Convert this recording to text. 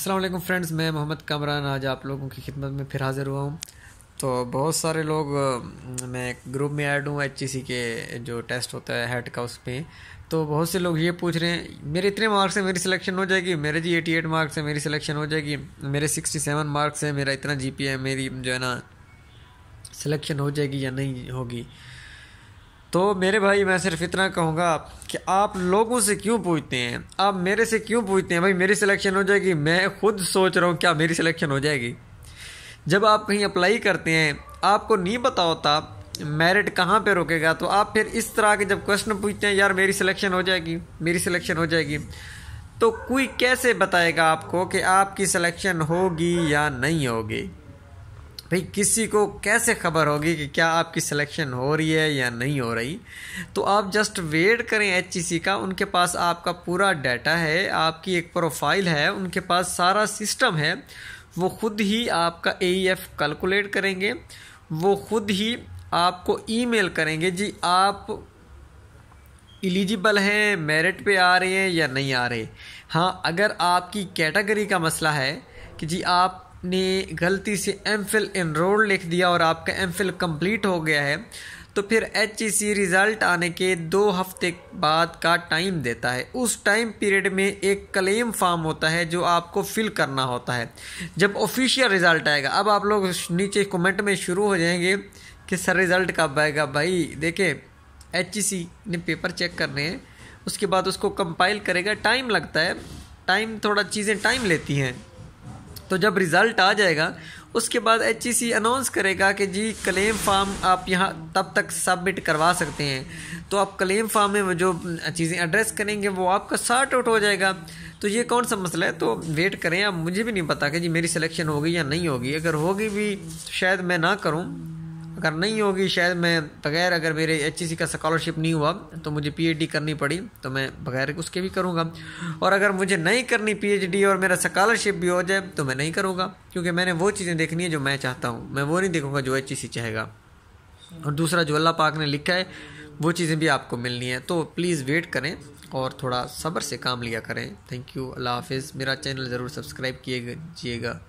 Aslam friends मैं मोहम्मद कमरान आज आप लोगों की खिदमत में फिर हाज़िर हुआ हूँ तो बहुत सारे लोग मैं ग्रुप में ऐड हूँ एच के जो टेस्ट होता है हेड का उस पर तो बहुत से लोग ये पूछ रहे हैं मेरे इतने मार्क्स से मेरी सिलेक्शन हो जाएगी मेरे जी एटी एट मार्क्स से मेरी सिलेक्शन हो जाएगी मेरे सिक्सटी सेवन मार्क्स है मेरा इतना जी है मेरी जो है ना सिलेक्शन हो जाएगी या नहीं होगी तो मेरे भाई मैं सिर्फ इतना कहूँगा कि आप लोगों से क्यों पूछते हैं आप मेरे से क्यों पूछते हैं भाई मेरी सिलेक्शन हो जाएगी मैं खुद सोच रहा हूँ क्या मेरी सिलेक्शन हो जाएगी जब आप कहीं अप्लाई करते हैं आपको नहीं पता होता मेरिट कहाँ पे रुकेगा तो आप फिर इस तरह के जब क्वेश्चन पूछते हैं यार मेरी सिलेक्शन हो जाएगी मेरी सिलेक्शन हो जाएगी तो कोई कैसे बताएगा आपको कि आपकी सिलेक्शन होगी या नहीं होगी भाई किसी को कैसे खबर होगी कि क्या आपकी सिलेक्शन हो रही है या नहीं हो रही तो आप जस्ट वेट करें एच e का उनके पास आपका पूरा डाटा है आपकी एक प्रोफाइल है उनके पास सारा सिस्टम है वो खुद ही आपका ए कैलकुलेट e करेंगे वो खुद ही आपको ईमेल करेंगे जी आप एलिजिबल हैं मेरिट पे आ रहे हैं या नहीं आ रहे हाँ अगर आपकी कैटेगरी का मसला है कि जी आप आपने गलती से एम फिल इनरोल लिख दिया और आपका एम फिल कम्प्लीट हो गया है तो फिर एच ई सी रिज़ल्ट आने के दो हफ्ते बाद का टाइम देता है उस टाइम पीरियड में एक क्लेम फॉर्म होता है जो आपको फिल करना होता है जब ऑफिशियल रिज़ल्ट आएगा अब आप लोग नीचे कमेंट में शुरू हो जाएंगे कि सर रिज़ल्ट कब आएगा भाई देखे एच ई e सी ने पेपर चेक करने हैं उसके बाद उसको कंपाइल करेगा टाइम लगता है टाइम थोड़ा चीज़ें टाइम लेती हैं तो जब रिज़ल्ट आ जाएगा उसके बाद एच अनाउंस e करेगा कि जी क्लेम फार्म आप यहाँ तब तक सबमिट करवा सकते हैं तो आप क्लेम फार्म में जो चीज़ें एड्रेस करेंगे वो आपका सार्ट आउट हो जाएगा तो ये कौन सा मसला है तो वेट करें आप मुझे भी नहीं पता कि जी मेरी सिलेक्शन होगी या नहीं होगी अगर होगी भी तो शायद मैं ना करूँ अगर नहीं होगी शायद मैं बगैर अगर मेरे एच e का स्कॉलरशिप नहीं हुआ तो मुझे पी करनी पड़ी तो मैं बगैर उसके भी करूँगा और अगर मुझे नहीं करनी पी और मेरा स्कॉलरशिप भी हो जाए तो मैं नहीं करूँगा क्योंकि मैंने वो चीज़ें देखनी है जो मैं चाहता हूँ मैं वो नहीं देखूँगा जो एच e चाहेगा और दूसरा जो अल्लाह पाक ने लिखा है वो चीज़ें भी आपको मिलनी है तो प्लीज़ वेट करें और थोड़ा सब्र से काम लिया करें थैंक यू अल्लाह हाफिज़ मेरा चैनल ज़रूर सब्सक्राइब किएगा